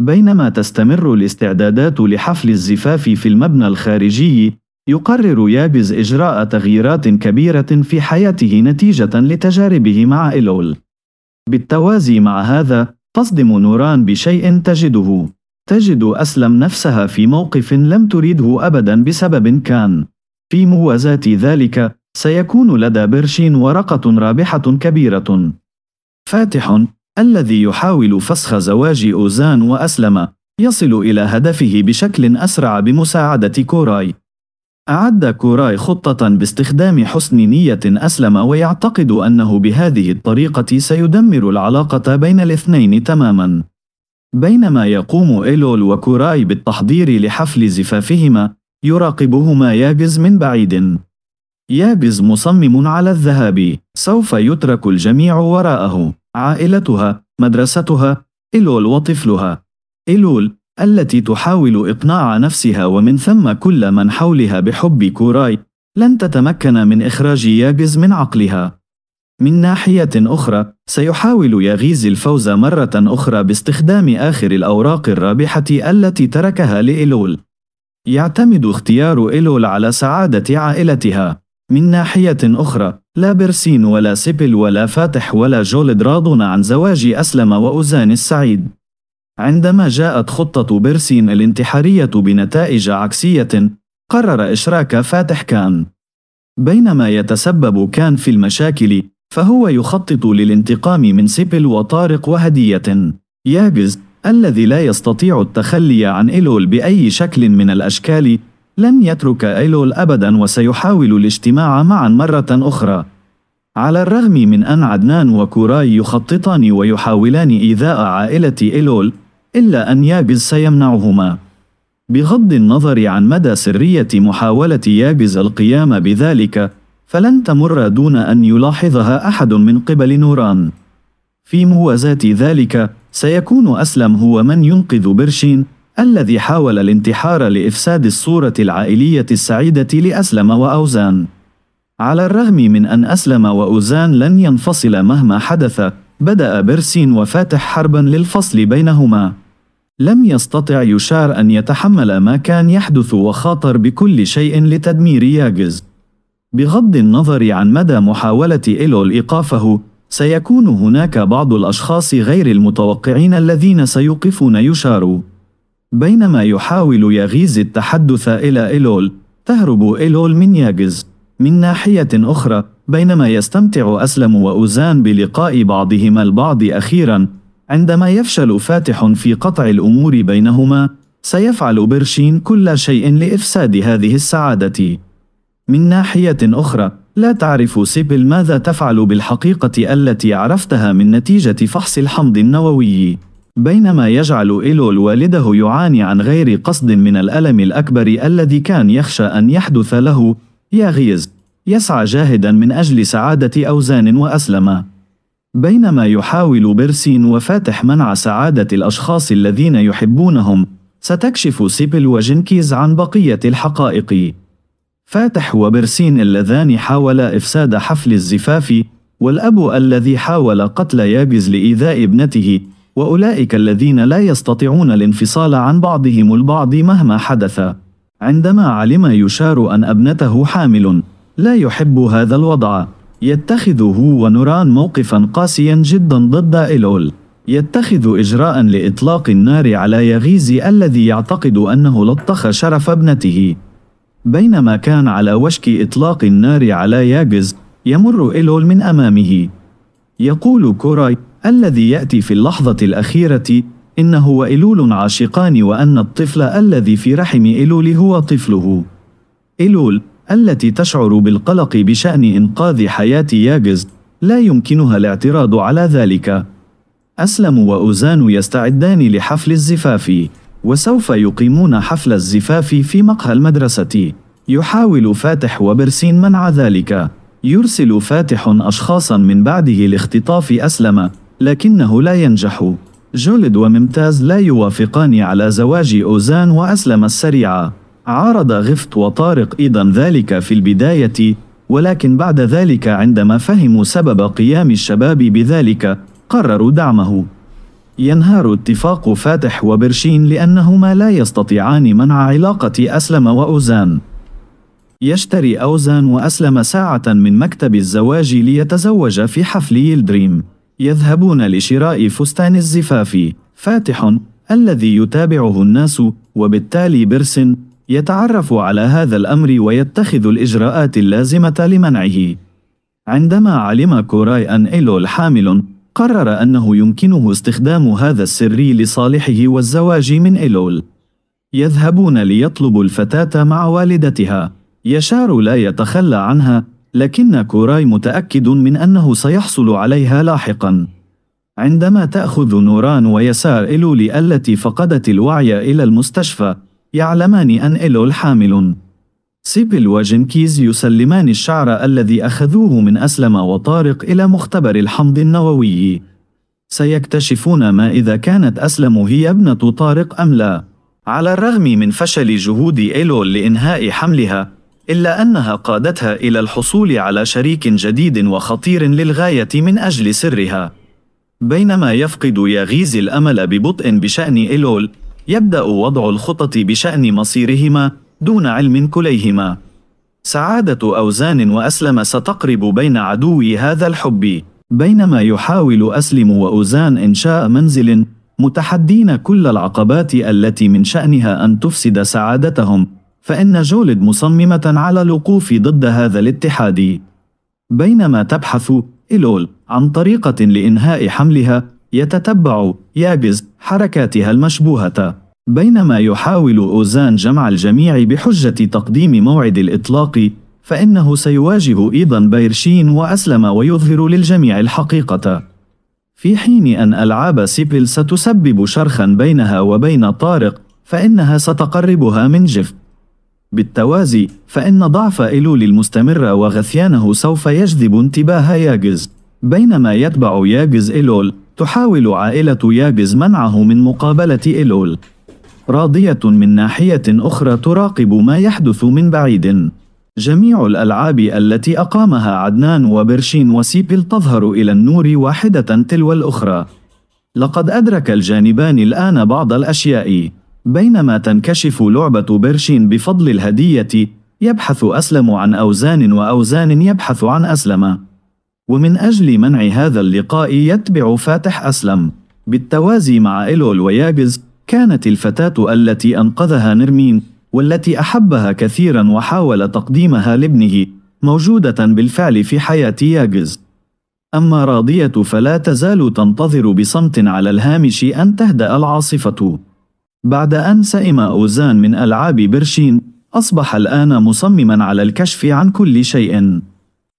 بينما تستمر الاستعدادات لحفل الزفاف في المبنى الخارجي يقرر يابز إجراء تغييرات كبيرة في حياته نتيجة لتجاربه مع إلول بالتوازي مع هذا تصدم نوران بشيء تجده تجد أسلم نفسها في موقف لم تريده أبدا بسبب كان في موازاة ذلك سيكون لدى برشين ورقة رابحة كبيرة فاتح الذي يحاول فسخ زواج أوزان وأسلم يصل إلى هدفه بشكل أسرع بمساعدة كوراي أعد كوراي خطة باستخدام حسن نية أسلم ويعتقد أنه بهذه الطريقة سيدمر العلاقة بين الاثنين تماماً بينما يقوم إيلول وكوراي بالتحضير لحفل زفافهما يراقبهما ياجز من بعيد ياجز مصمم على الذهاب سوف يترك الجميع وراءه عائلتها مدرستها إلول وطفلها إلول التي تحاول إقناع نفسها ومن ثم كل من حولها بحب كوراي لن تتمكن من إخراج ياجز من عقلها من ناحية أخرى سيحاول ياغيز الفوز مرة أخرى باستخدام آخر الأوراق الرابحة التي تركها لإلول يعتمد اختيار إلول على سعادة عائلتها من ناحية أخرى، لا برسين ولا سبل ولا فاتح ولا جولد راضون عن زواج أسلم وأوزان السعيد. عندما جاءت خطة برسين الانتحارية بنتائج عكسية، قرر إشراك فاتح كان. بينما يتسبب كان في المشاكل، فهو يخطط للانتقام من سبل وطارق وهدية. ياجز الذي لا يستطيع التخلي عن إيلول بأي شكل من الأشكال لن يترك أيلول أبدا وسيحاول الاجتماع معا مرة أخرى على الرغم من أن عدنان وكوراي يخططان ويحاولان إيذاء عائلة إيلول إلا أن يابز سيمنعهما بغض النظر عن مدى سرية محاولة يابز القيام بذلك فلن تمر دون أن يلاحظها أحد من قبل نوران في موازاة ذلك سيكون أسلم هو من ينقذ برشين الذي حاول الانتحار لإفساد الصورة العائلية السعيدة لأسلم وأوزان. على الرغم من أن أسلم وأوزان لن ينفصل مهما حدث، بدأ برسين وفاتح حربا للفصل بينهما. لم يستطع يشار أن يتحمل ما كان يحدث وخاطر بكل شيء لتدمير ياجز. بغض النظر عن مدى محاولة إيلول إيقافه، سيكون هناك بعض الأشخاص غير المتوقعين الذين سيوقفون يشارو. بينما يحاول ياغيز التحدث إلى إيلول تهرب إيلول من ياغز من ناحية أخرى بينما يستمتع أسلم وأوزان بلقاء بعضهما البعض أخيرا عندما يفشل فاتح في قطع الأمور بينهما سيفعل برشين كل شيء لإفساد هذه السعادة من ناحية أخرى لا تعرف سيبل ماذا تفعل بالحقيقة التي عرفتها من نتيجة فحص الحمض النووي بينما يجعل إيلول والده يعاني عن غير قصد من الألم الأكبر الذي كان يخشى أن يحدث له ياغيز يسعى جاهدا من أجل سعادة أوزان وأسلم بينما يحاول بيرسين وفاتح منع سعادة الأشخاص الذين يحبونهم ستكشف سيبل وجنكيز عن بقية الحقائق فاتح وبرسين اللذان حاولا إفساد حفل الزفاف والأب الذي حاول قتل يابز لإيذاء ابنته وأولئك الذين لا يستطيعون الانفصال عن بعضهم البعض مهما حدث عندما علم يشار أن ابنته حامل لا يحب هذا الوضع يتخذ هو ونوران موقفا قاسيا جدا ضد إلول يتخذ إجراء لإطلاق النار على يغيزي الذي يعتقد أنه لطخ شرف ابنته بينما كان على وشك إطلاق النار على ياجز يمر إلول من أمامه يقول كوراي الذي يأتي في اللحظة الأخيرة إنه وإلول عاشقان وأن الطفل الذي في رحم إلول هو طفله. إلول التي تشعر بالقلق بشأن إنقاذ حياة ياجز لا يمكنها الاعتراض على ذلك. أسلم وأوزان يستعدان لحفل الزفاف، وسوف يقيمون حفل الزفاف في مقهى المدرسة. يحاول فاتح وبرسين منع ذلك. يرسل فاتح أشخاصا من بعده لاختطاف أسلم، لكنه لا ينجح جولد وممتاز لا يوافقان على زواج أوزان وأسلم السريعة عارض غفت وطارق أيضا ذلك في البداية ولكن بعد ذلك عندما فهموا سبب قيام الشباب بذلك قرروا دعمه ينهار اتفاق فاتح وبرشين لأنهما لا يستطيعان منع علاقة أسلم وأوزان يشتري أوزان وأسلم ساعة من مكتب الزواج ليتزوج في حفل يلدريم يذهبون لشراء فستان الزفاف فاتح الذي يتابعه الناس وبالتالي برس يتعرف على هذا الأمر ويتخذ الإجراءات اللازمة لمنعه عندما علم كوراي أن إيلول حامل قرر أنه يمكنه استخدام هذا السري لصالحه والزواج من إيلول يذهبون ليطلبوا الفتاة مع والدتها يشار لا يتخلى عنها لكن كوراي متأكد من أنه سيحصل عليها لاحقا عندما تأخذ نوران ويسار إلو التي فقدت الوعي إلى المستشفى يعلمان أن إلول حامل سيبل وجنكيز يسلمان الشعر الذي أخذوه من أسلم وطارق إلى مختبر الحمض النووي سيكتشفون ما إذا كانت أسلم هي ابنة طارق أم لا على الرغم من فشل جهود إيلول لإنهاء حملها إلا أنها قادتها إلى الحصول على شريك جديد وخطير للغاية من أجل سرها. بينما يفقد ياغيز الأمل ببطء بشأن إيلول، يبدأ وضع الخطط بشأن مصيرهما دون علم كليهما. سعادة أوزان وأسلم ستقرب بين عدوي هذا الحب، بينما يحاول أسلم وأوزان إنشاء منزل متحدين كل العقبات التي من شأنها أن تفسد سعادتهم فإن جولد مصممة على الوقوف ضد هذا الاتحاد بينما تبحث إلول عن طريقة لإنهاء حملها يتتبع يابز حركاتها المشبوهة بينما يحاول أوزان جمع الجميع بحجة تقديم موعد الإطلاق فإنه سيواجه أيضا بيرشين وأسلم ويظهر للجميع الحقيقة في حين أن ألعاب سيبل ستسبب شرخا بينها وبين طارق فإنها ستقربها من جيف بالتوازي فإن ضعف إيلول المستمر وغثيانه سوف يجذب انتباه ياجز بينما يتبع ياجز إيلول تحاول عائلة ياجز منعه من مقابلة إيلول راضية من ناحية أخرى تراقب ما يحدث من بعيد جميع الألعاب التي أقامها عدنان وبرشين وسيبل تظهر إلى النور واحدة تلو الأخرى لقد أدرك الجانبان الآن بعض الأشياء بينما تنكشف لعبة برشين بفضل الهدية يبحث أسلم عن أوزان وأوزان يبحث عن أسلم ومن أجل منع هذا اللقاء يتبع فاتح أسلم بالتوازي مع إلول ويابز كانت الفتاة التي أنقذها نرمين والتي أحبها كثيرا وحاول تقديمها لابنه موجودة بالفعل في حياة ياجز أما راضية فلا تزال تنتظر بصمت على الهامش أن تهدأ العاصفة بعد أن سئم أوزان من ألعاب برشين أصبح الآن مصمما على الكشف عن كل شيء